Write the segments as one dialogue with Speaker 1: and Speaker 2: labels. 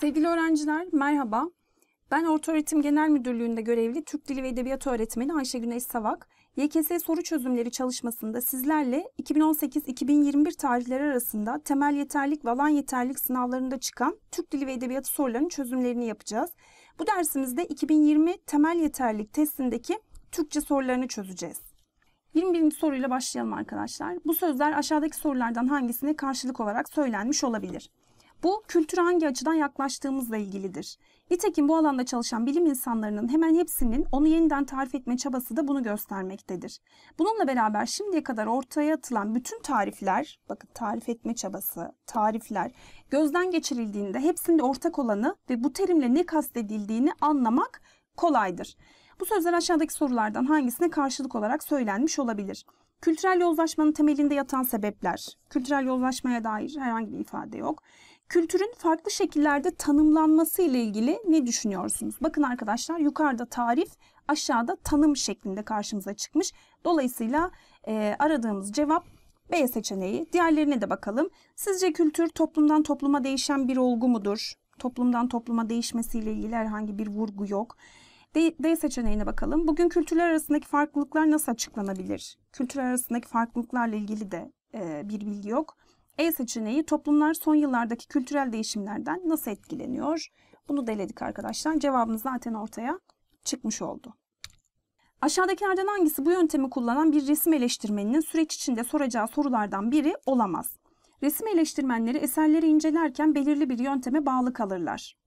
Speaker 1: Sevgili öğrenciler merhaba. Ben Ortaöğretim Genel Müdürlüğü'nde görevli Türk Dili ve Edebiyatı Öğretmeni Ayşe Güneş Savak, YKS soru çözümleri çalışmasında sizlerle 2018-2021 tarihleri arasında temel yeterlik ve alan yeterlik sınavlarında çıkan Türk Dili ve Edebiyatı sorularının çözümlerini yapacağız. Bu dersimizde 2020 temel yeterlik testindeki Türkçe sorularını çözeceğiz. 21. soruyla başlayalım arkadaşlar. Bu sözler aşağıdaki sorulardan hangisine karşılık olarak söylenmiş olabilir? Bu kültüre hangi açıdan yaklaştığımızla ilgilidir. Nitekim bu alanda çalışan bilim insanlarının hemen hepsinin onu yeniden tarif etme çabası da bunu göstermektedir. Bununla beraber şimdiye kadar ortaya atılan bütün tarifler, bakın tarif etme çabası, tarifler gözden geçirildiğinde hepsinde ortak olanı ve bu terimle ne kastedildiğini anlamak kolaydır. Bu sözler aşağıdaki sorulardan hangisine karşılık olarak söylenmiş olabilir? Kültürel yozlaşmanın temelinde yatan sebepler. Kültürel yozlaşmaya dair herhangi bir ifade yok. Kültürün farklı şekillerde tanımlanması ile ilgili ne düşünüyorsunuz? Bakın arkadaşlar yukarıda tarif, aşağıda tanım şeklinde karşımıza çıkmış. Dolayısıyla e, aradığımız cevap B seçeneği. Diğerlerine de bakalım. Sizce kültür toplumdan topluma değişen bir olgu mudur? Toplumdan topluma değişmesiyle ilgili herhangi bir vurgu yok. D, D seçeneğine bakalım. Bugün kültürler arasındaki farklılıklar nasıl açıklanabilir? Kültürler arasındaki farklılıklarla ilgili de e, bir bilgi yok. E seçeneği toplumlar son yıllardaki kültürel değişimlerden nasıl etkileniyor? Bunu deledik arkadaşlar. Cevabımız zaten ortaya çıkmış oldu. Aşağıdakilerden hangisi bu yöntemi kullanan bir resim eleştirmeninin süreç içinde soracağı sorulardan biri olamaz? Resim eleştirmenleri eserleri incelerken belirli bir yönteme bağlı kalırlar.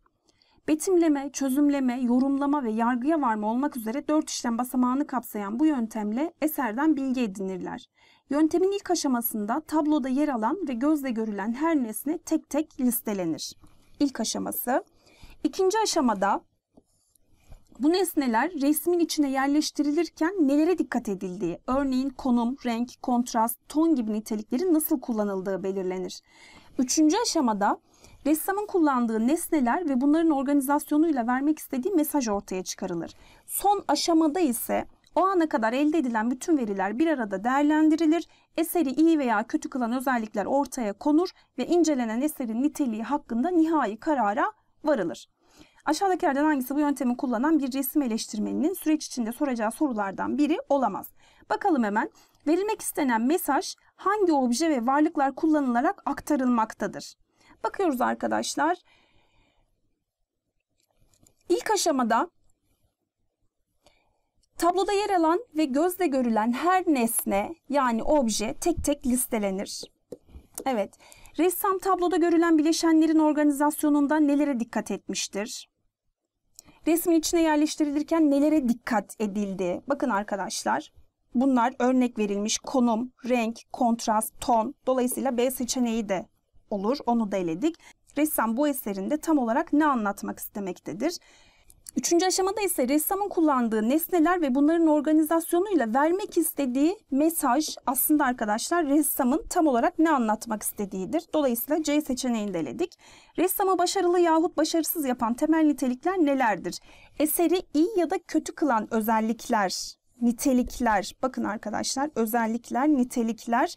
Speaker 1: Betimleme, çözümleme, yorumlama ve yargıya varma olmak üzere dört işlem basamağını kapsayan bu yöntemle eserden bilgi edinirler. Yöntemin ilk aşamasında tabloda yer alan ve gözle görülen her nesne tek tek listelenir. İlk aşaması. İkinci aşamada bu nesneler resmin içine yerleştirilirken nelere dikkat edildiği, örneğin konum, renk, kontrast, ton gibi niteliklerin nasıl kullanıldığı belirlenir. Üçüncü aşamada ressamın kullandığı nesneler ve bunların organizasyonuyla vermek istediği mesaj ortaya çıkarılır. Son aşamada ise o ana kadar elde edilen bütün veriler bir arada değerlendirilir, eseri iyi veya kötü kılan özellikler ortaya konur ve incelenen eserin niteliği hakkında nihai karara varılır. Aşağıdakilerden hangisi bu yöntemi kullanan bir resim eleştirmeninin süreç içinde soracağı sorulardan biri olamaz. Bakalım hemen. Verilmek istenen mesaj hangi obje ve varlıklar kullanılarak aktarılmaktadır? Bakıyoruz arkadaşlar. İlk aşamada tabloda yer alan ve gözle görülen her nesne yani obje tek tek listelenir. Evet, ressam tabloda görülen bileşenlerin organizasyonunda nelere dikkat etmiştir? Resmin içine yerleştirilirken nelere dikkat edildi? Bakın arkadaşlar, bunlar örnek verilmiş konum, renk, kontrast, ton. Dolayısıyla B seçeneği de olur. Onu da eledik. Ressam bu eserinde tam olarak ne anlatmak istemektedir? Üçüncü aşamada ise ressamın kullandığı nesneler ve bunların organizasyonuyla vermek istediği mesaj aslında arkadaşlar ressamın tam olarak ne anlatmak istediğidir. Dolayısıyla C seçeneğini deledik. Ressamı başarılı yahut başarısız yapan temel nitelikler nelerdir? Eseri iyi ya da kötü kılan özellikler, nitelikler. Bakın arkadaşlar özellikler, nitelikler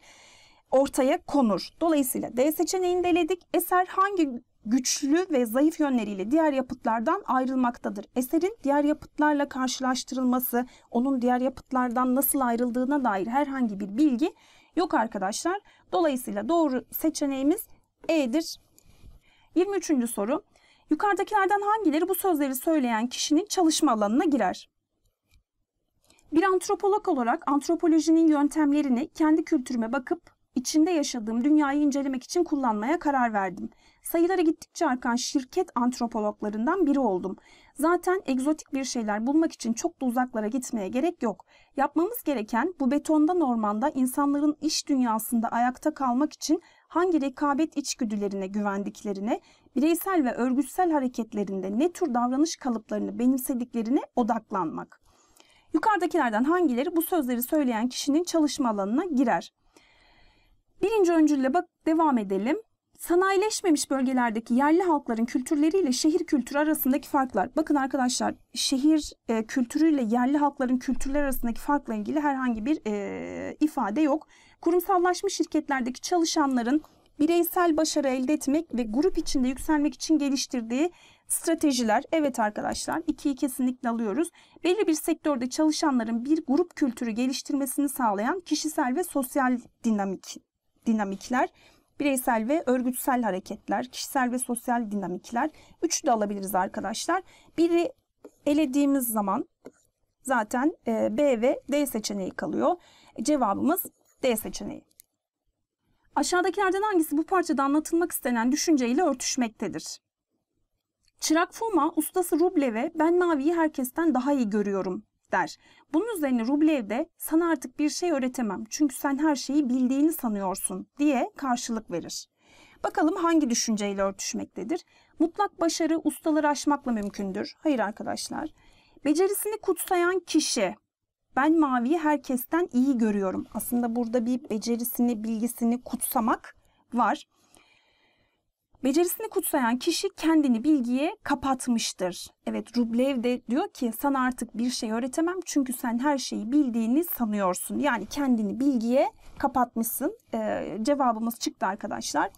Speaker 1: ortaya konur. Dolayısıyla D seçeneğini de Eser hangi güçlü ve zayıf yönleriyle diğer yapıtlardan ayrılmaktadır. Eserin diğer yapıtlarla karşılaştırılması, onun diğer yapıtlardan nasıl ayrıldığına dair herhangi bir bilgi yok arkadaşlar. Dolayısıyla doğru seçeneğimiz E'dir. 23. soru. Yukarıdakilerden hangileri bu sözleri söyleyen kişinin çalışma alanına girer? Bir antropolog olarak antropolojinin yöntemlerini kendi kültürüme bakıp içinde yaşadığım dünyayı incelemek için kullanmaya karar verdim. Sayılara gittikçe arkan şirket antropologlarından biri oldum. Zaten egzotik bir şeyler bulmak için çok da uzaklara gitmeye gerek yok. Yapmamız gereken bu betonda ormanda insanların iş dünyasında ayakta kalmak için hangi rekabet içgüdülerine güvendiklerine, bireysel ve örgütsel hareketlerinde ne tür davranış kalıplarını benimsediklerine odaklanmak. Yukarıdakilerden hangileri bu sözleri söyleyen kişinin çalışma alanına girer? Birinci öncülle bak devam edelim. Sanayileşmemiş bölgelerdeki yerli halkların kültürleriyle şehir kültürü arasındaki farklar. Bakın arkadaşlar şehir e, kültürüyle yerli halkların kültürler arasındaki farkla ilgili herhangi bir e, ifade yok. Kurumsallaşmış şirketlerdeki çalışanların bireysel başarı elde etmek ve grup içinde yükselmek için geliştirdiği stratejiler. Evet arkadaşlar ikiyi kesinlikle alıyoruz. Belli bir sektörde çalışanların bir grup kültürü geliştirmesini sağlayan kişisel ve sosyal dinamik dinamikler, bireysel ve örgütsel hareketler, kişisel ve sosyal dinamikler. Üçü de alabiliriz arkadaşlar. Biri elediğimiz zaman zaten e, B ve D seçeneği kalıyor. Cevabımız D seçeneği. Aşağıdakilerden hangisi bu parçada anlatılmak istenen düşünceyle örtüşmektedir? Çırak Foma, ustası Rublev'e ben maviyi herkesten daha iyi görüyorum der. Bunun üzerine Rublev de sana artık bir şey öğretemem çünkü sen her şeyi bildiğini sanıyorsun diye karşılık verir. Bakalım hangi düşünceyle örtüşmektedir? Mutlak başarı ustaları aşmakla mümkündür. Hayır arkadaşlar. Becerisini kutsayan kişi ben maviyi herkesten iyi görüyorum. Aslında burada bir becerisini, bilgisini kutsamak var. Becerisini kutsayan kişi kendini bilgiye kapatmıştır. Evet Rublev de diyor ki sana artık bir şey öğretemem çünkü sen her şeyi bildiğini sanıyorsun. Yani kendini bilgiye kapatmışsın. Ee, cevabımız çıktı arkadaşlar.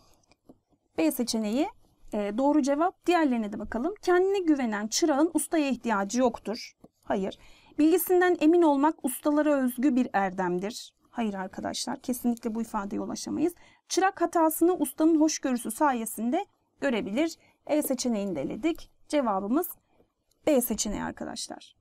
Speaker 1: B seçeneği e, doğru cevap. Diğerlerine de bakalım. Kendine güvenen çırağın ustaya ihtiyacı yoktur. Hayır. Bilgisinden emin olmak ustalara özgü bir erdemdir. Hayır arkadaşlar kesinlikle bu ifadeye ulaşamayız. Çırak hatasını ustanın hoşgörüsü sayesinde görebilir. E seçeneğini de Cevabımız B seçeneği arkadaşlar.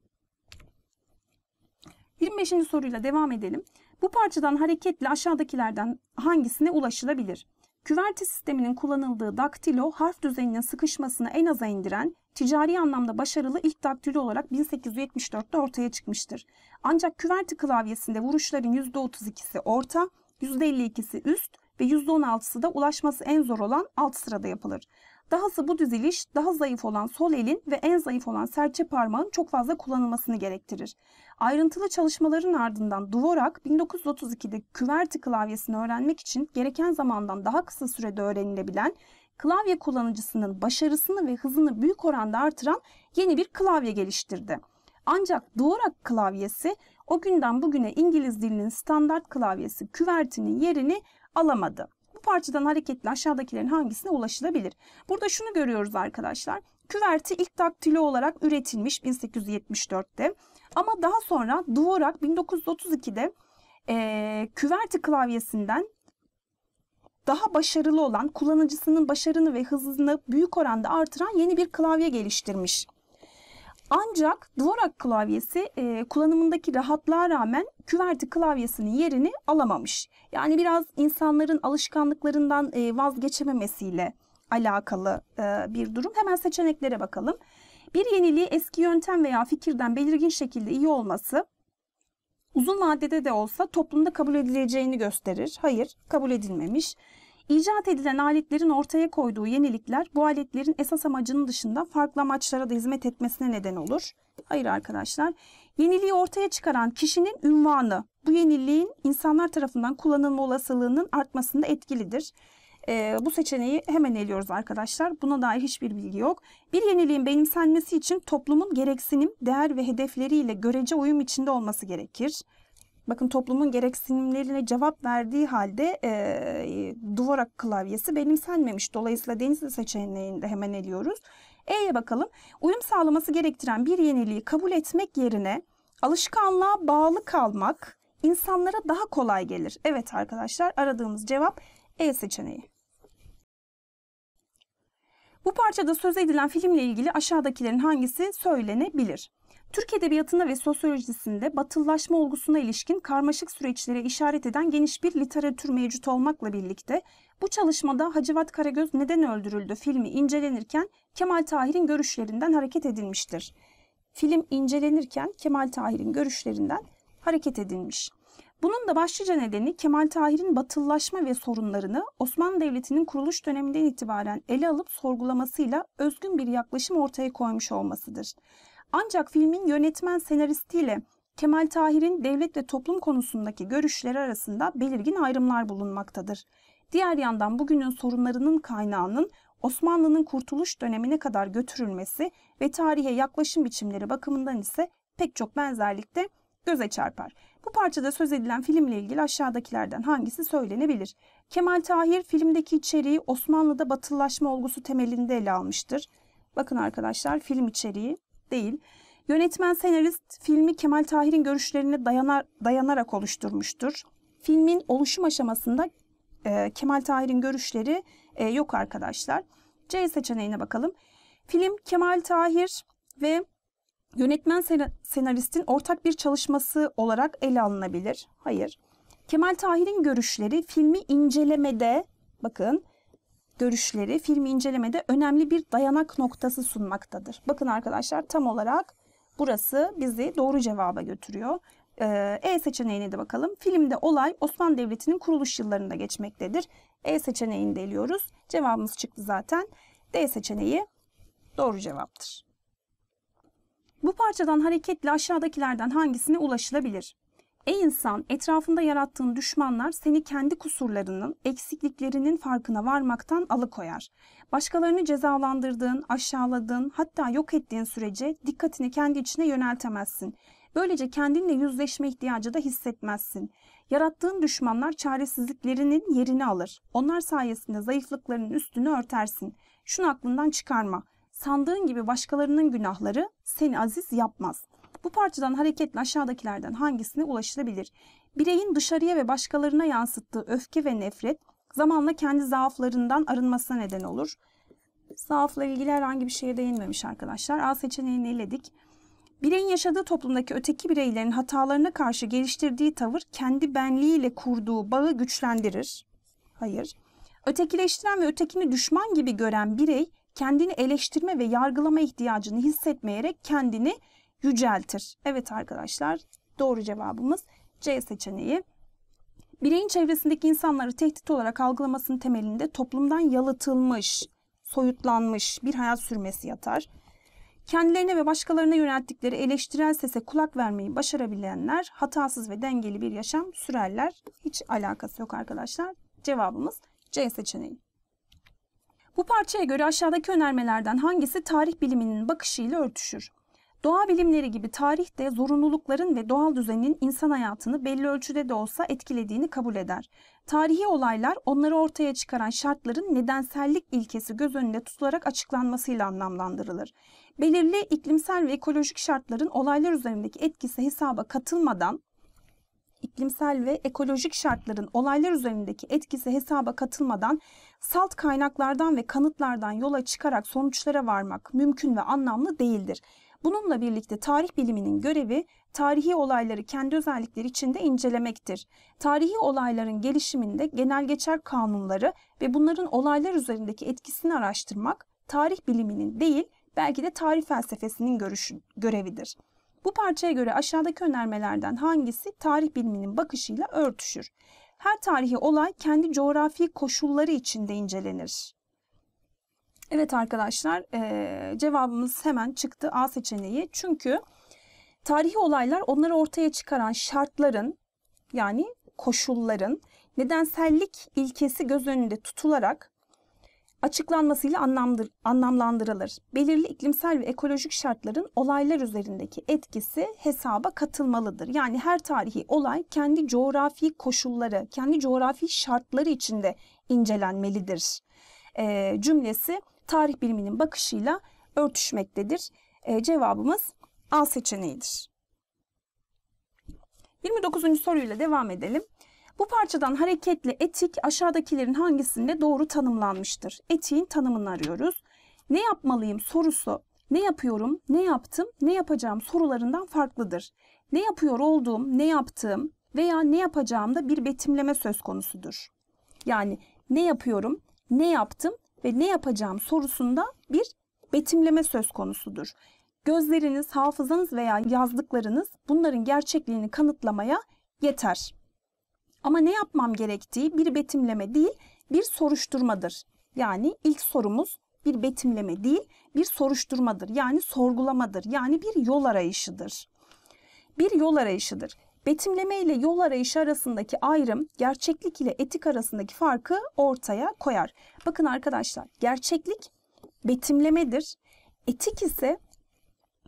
Speaker 1: 25. soruyla devam edelim. Bu parçadan hareketle aşağıdakilerden hangisine ulaşılabilir? Küverte sisteminin kullanıldığı daktilo harf düzeninin sıkışmasını en aza indiren ticari anlamda başarılı ilk daktilo olarak 1874'te ortaya çıkmıştır. Ancak küverti klavyesinde vuruşların %32'si orta, %52'si üst ve %16'sı da ulaşması en zor olan alt sırada yapılır. Dahası bu diziliş daha zayıf olan sol elin ve en zayıf olan serçe parmağın çok fazla kullanılmasını gerektirir. Ayrıntılı çalışmaların ardından Dvorak 1932'de küverti klavyesini öğrenmek için gereken zamandan daha kısa sürede öğrenilebilen klavye kullanıcısının başarısını ve hızını büyük oranda artıran yeni bir klavye geliştirdi. Ancak Dvorak klavyesi o günden bugüne İngiliz dilinin standart klavyesi küvertinin yerini alamadı. Bu parçadan hareketle aşağıdakilerin hangisine ulaşılabilir? Burada şunu görüyoruz arkadaşlar. Küverti ilk daktilo olarak üretilmiş 1874'te ama daha sonra duvarak 1932'de e, küverti klavyesinden daha başarılı olan, kullanıcısının başarını ve hızını büyük oranda artıran yeni bir klavye geliştirmiş. Ancak Dvorak klavyesi e, kullanımındaki rahatlığa rağmen küverti klavyesinin yerini alamamış. Yani biraz insanların alışkanlıklarından e, vazgeçememesiyle alakalı e, bir durum. Hemen seçeneklere bakalım. Bir yeniliği eski yöntem veya fikirden belirgin şekilde iyi olması uzun vadede de olsa toplumda kabul edileceğini gösterir. Hayır, kabul edilmemiş. İcat edilen aletlerin ortaya koyduğu yenilikler bu aletlerin esas amacının dışında farklı amaçlara da hizmet etmesine neden olur. Hayır arkadaşlar, yeniliği ortaya çıkaran kişinin ünvanı bu yeniliğin insanlar tarafından kullanılma olasılığının artmasında etkilidir. Ee, bu seçeneği hemen eliyoruz arkadaşlar. Buna dair hiçbir bilgi yok. Bir yeniliğin benimsenmesi için toplumun gereksinim, değer ve hedefleriyle görece uyum içinde olması gerekir. Bakın toplumun gereksinimlerine cevap verdiği halde e, duvarak klavyesi benimsenmemiş. Dolayısıyla Denizli seçeneğini de hemen eliyoruz. E'ye bakalım. Uyum sağlaması gerektiren bir yeniliği kabul etmek yerine alışkanlığa bağlı kalmak insanlara daha kolay gelir. Evet arkadaşlar aradığımız cevap E seçeneği. Bu parçada söz edilen filmle ilgili aşağıdakilerin hangisi söylenebilir? Türk Edebiyatı'nda ve sosyolojisinde batılılaşma olgusuna ilişkin karmaşık süreçlere işaret eden geniş bir literatür mevcut olmakla birlikte bu çalışmada Hacivat Karagöz Neden Öldürüldü filmi incelenirken Kemal Tahir'in görüşlerinden hareket edilmiştir. Film incelenirken Kemal Tahir'in görüşlerinden hareket edilmiş. Bunun da başlıca nedeni Kemal Tahir'in batıllaşma ve sorunlarını Osmanlı Devleti'nin kuruluş döneminden itibaren ele alıp sorgulamasıyla özgün bir yaklaşım ortaya koymuş olmasıdır. Ancak filmin yönetmen senaristiyle Kemal Tahir'in devlet ve toplum konusundaki görüşleri arasında belirgin ayrımlar bulunmaktadır. Diğer yandan bugünün sorunlarının kaynağının Osmanlı'nın kurtuluş dönemine kadar götürülmesi ve tarihe yaklaşım biçimleri bakımından ise pek çok benzerlikte göze çarpar. Bu parçada söz edilen filmle ilgili aşağıdakilerden hangisi söylenebilir? Kemal Tahir filmdeki içeriği Osmanlı'da batılılaşma olgusu temelinde ele almıştır. Bakın arkadaşlar film içeriği değil. Yönetmen senarist filmi Kemal Tahir'in görüşlerine dayanar, dayanarak oluşturmuştur. Filmin oluşum aşamasında e, Kemal Tahir'in görüşleri e, yok arkadaşlar. C seçeneğine bakalım. Film Kemal Tahir ve yönetmen senaristin ortak bir çalışması olarak ele alınabilir. Hayır. Kemal Tahir'in görüşleri filmi incelemede bakın görüşleri filmi incelemede önemli bir dayanak noktası sunmaktadır. Bakın arkadaşlar tam olarak burası bizi doğru cevaba götürüyor. Ee, e seçeneğine de bakalım. Filmde olay Osmanlı Devleti'nin kuruluş yıllarında geçmektedir. E seçeneğini de Cevabımız çıktı zaten. D seçeneği doğru cevaptır. Bu parçadan hareketle aşağıdakilerden hangisine ulaşılabilir? Ey insan, etrafında yarattığın düşmanlar seni kendi kusurlarının, eksikliklerinin farkına varmaktan alıkoyar. Başkalarını cezalandırdığın, aşağıladığın, hatta yok ettiğin sürece dikkatini kendi içine yöneltemezsin. Böylece kendinle yüzleşme ihtiyacı da hissetmezsin. Yarattığın düşmanlar çaresizliklerinin yerini alır. Onlar sayesinde zayıflıklarının üstünü örtersin. Şunu aklından çıkarma. Sandığın gibi başkalarının günahları seni aziz yapmaz.'' Bu parçadan hareketle aşağıdakilerden hangisine ulaşılabilir? Bireyin dışarıya ve başkalarına yansıttığı öfke ve nefret zamanla kendi zaaflarından arınmasına neden olur. Zaafla ilgili herhangi bir şeye değinmemiş arkadaşlar. A seçeneğini eledik. Bireyin yaşadığı toplumdaki öteki bireylerin hatalarına karşı geliştirdiği tavır kendi benliğiyle kurduğu bağı güçlendirir. Hayır. Ötekileştiren ve ötekini düşman gibi gören birey kendini eleştirme ve yargılama ihtiyacını hissetmeyerek kendini yüceltir. Evet arkadaşlar doğru cevabımız C seçeneği. Bireyin çevresindeki insanları tehdit olarak algılamasının temelinde toplumdan yalıtılmış, soyutlanmış bir hayat sürmesi yatar. Kendilerine ve başkalarına yönelttikleri eleştirel sese kulak vermeyi başarabilenler hatasız ve dengeli bir yaşam sürerler. Hiç alakası yok arkadaşlar. Cevabımız C seçeneği. Bu parçaya göre aşağıdaki önermelerden hangisi tarih biliminin bakışıyla örtüşür? Doğa bilimleri gibi tarih de zorunlulukların ve doğal düzenin insan hayatını belli ölçüde de olsa etkilediğini kabul eder. Tarihi olaylar onları ortaya çıkaran şartların nedensellik ilkesi göz önünde tutularak açıklanmasıyla anlamlandırılır. Belirli iklimsel ve ekolojik şartların olaylar üzerindeki etkisi hesaba katılmadan iklimsel ve ekolojik şartların olaylar üzerindeki etkisi hesaba katılmadan salt kaynaklardan ve kanıtlardan yola çıkarak sonuçlara varmak mümkün ve anlamlı değildir. Bununla birlikte tarih biliminin görevi tarihi olayları kendi özellikleri içinde incelemektir. Tarihi olayların gelişiminde genel geçer kanunları ve bunların olaylar üzerindeki etkisini araştırmak tarih biliminin değil belki de tarih felsefesinin görüşü, görevidir. Bu parçaya göre aşağıdaki önermelerden hangisi tarih biliminin bakışıyla örtüşür? Her tarihi olay kendi coğrafi koşulları içinde incelenir. Evet arkadaşlar e, cevabımız hemen çıktı A seçeneği. Çünkü tarihi olaylar onları ortaya çıkaran şartların yani koşulların nedensellik ilkesi göz önünde tutularak açıklanmasıyla anlamdır, anlamlandırılır. Belirli iklimsel ve ekolojik şartların olaylar üzerindeki etkisi hesaba katılmalıdır. Yani her tarihi olay kendi coğrafi koşulları, kendi coğrafi şartları içinde incelenmelidir e, cümlesi tarih biliminin bakışıyla örtüşmektedir. E, cevabımız A seçeneğidir. 29. soruyla devam edelim. Bu parçadan hareketle etik aşağıdakilerin hangisinde doğru tanımlanmıştır? Etiğin tanımını arıyoruz. Ne yapmalıyım sorusu ne yapıyorum, ne yaptım, ne yapacağım sorularından farklıdır. Ne yapıyor olduğum, ne yaptığım veya ne yapacağım da bir betimleme söz konusudur. Yani ne yapıyorum, ne yaptım ve ne yapacağım sorusunda bir betimleme söz konusudur. Gözleriniz, hafızanız veya yazdıklarınız bunların gerçekliğini kanıtlamaya yeter. Ama ne yapmam gerektiği bir betimleme değil, bir soruşturmadır. Yani ilk sorumuz bir betimleme değil, bir soruşturmadır. Yani sorgulamadır. Yani bir yol arayışıdır. Bir yol arayışıdır. Betimleme ile yol arayışı arasındaki ayrım gerçeklik ile etik arasındaki farkı ortaya koyar. Bakın arkadaşlar gerçeklik betimlemedir. Etik ise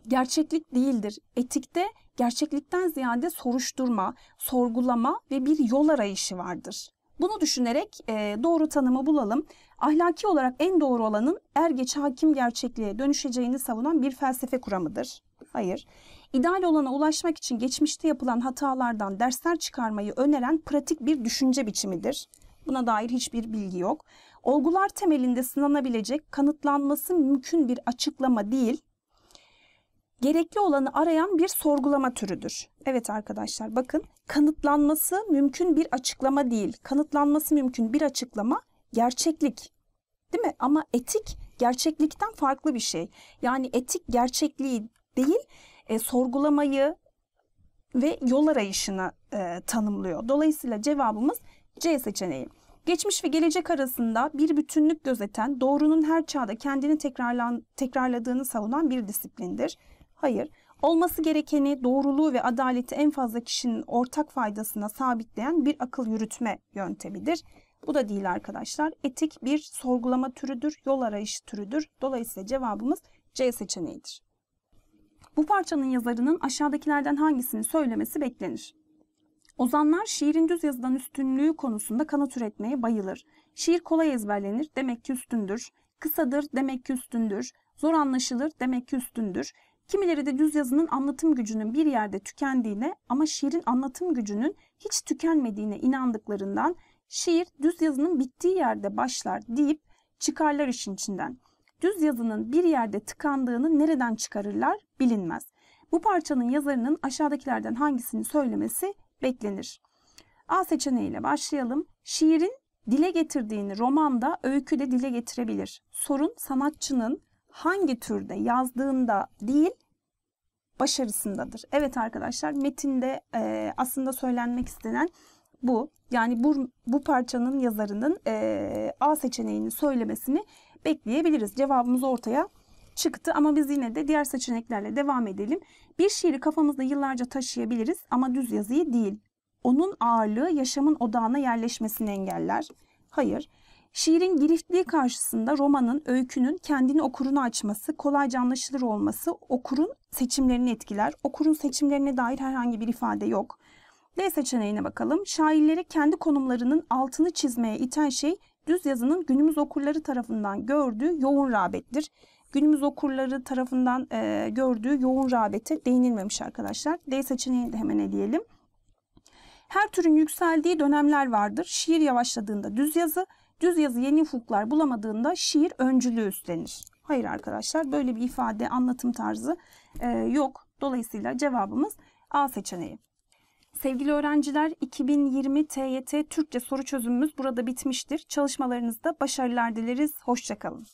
Speaker 1: gerçeklik değildir. Etikte gerçeklikten ziyade soruşturma, sorgulama ve bir yol arayışı vardır. Bunu düşünerek e, doğru tanımı bulalım. Ahlaki olarak en doğru olanın er geç hakim gerçekliğe dönüşeceğini savunan bir felsefe kuramıdır. Hayır ideal olana ulaşmak için geçmişte yapılan hatalardan dersler çıkarmayı öneren pratik bir düşünce biçimidir. Buna dair hiçbir bilgi yok. Olgular temelinde sınanabilecek, kanıtlanması mümkün bir açıklama değil, gerekli olanı arayan bir sorgulama türüdür. Evet arkadaşlar bakın kanıtlanması mümkün bir açıklama değil. Kanıtlanması mümkün bir açıklama gerçeklik. Değil mi? Ama etik gerçeklikten farklı bir şey. Yani etik gerçekliği değil, e, sorgulamayı ve yol arayışını e, tanımlıyor. Dolayısıyla cevabımız C seçeneği. Geçmiş ve gelecek arasında bir bütünlük gözeten, doğrunun her çağda kendini tekrarlan, tekrarladığını savunan bir disiplindir. Hayır, olması gerekeni, doğruluğu ve adaleti en fazla kişinin ortak faydasına sabitleyen bir akıl yürütme yöntemidir. Bu da değil arkadaşlar. Etik bir sorgulama türüdür, yol arayış türüdür. Dolayısıyla cevabımız C seçeneğidir. Bu parçanın yazarının aşağıdakilerden hangisini söylemesi beklenir? Ozanlar şiirin düz yazıdan üstünlüğü konusunda kanıt üretmeye bayılır. Şiir kolay ezberlenir, demek ki üstündür. Kısadır, demek ki üstündür. Zor anlaşılır, demek ki üstündür. Kimileri de düz yazının anlatım gücünün bir yerde tükendiğine ama şiirin anlatım gücünün hiç tükenmediğine inandıklarından şiir düz yazının bittiği yerde başlar deyip çıkarlar işin içinden düz yazının bir yerde tıkandığını nereden çıkarırlar bilinmez. Bu parçanın yazarının aşağıdakilerden hangisini söylemesi beklenir. A seçeneğiyle başlayalım. Şiirin dile getirdiğini romanda de dile getirebilir. Sorun sanatçının hangi türde yazdığında değil başarısındadır. Evet arkadaşlar metinde e, aslında söylenmek istenen bu. Yani bu, bu parçanın yazarının e, A seçeneğini söylemesini bekleyebiliriz. Cevabımız ortaya çıktı ama biz yine de diğer seçeneklerle devam edelim. Bir şiiri kafamızda yıllarca taşıyabiliriz ama düz yazıyı değil. Onun ağırlığı yaşamın odağına yerleşmesini engeller. Hayır. Şiirin giriftliği karşısında romanın, öykünün kendini okuruna açması, kolayca anlaşılır olması okurun seçimlerini etkiler. Okurun seçimlerine dair herhangi bir ifade yok. D seçeneğine bakalım. şairlere kendi konumlarının altını çizmeye iten şey düz yazının günümüz okurları tarafından gördüğü yoğun rağbettir. Günümüz okurları tarafından e, gördüğü yoğun rağbete değinilmemiş arkadaşlar. D seçeneğini de hemen eleyelim. Her türün yükseldiği dönemler vardır. Şiir yavaşladığında düz yazı, düz yazı yeni ufuklar bulamadığında şiir öncülüğü üstlenir. Hayır arkadaşlar böyle bir ifade, anlatım tarzı e, yok. Dolayısıyla cevabımız A seçeneği. Sevgili öğrenciler 2020 TYT Türkçe soru çözümümüz burada bitmiştir. Çalışmalarınızda başarılar dileriz. Hoşçakalın.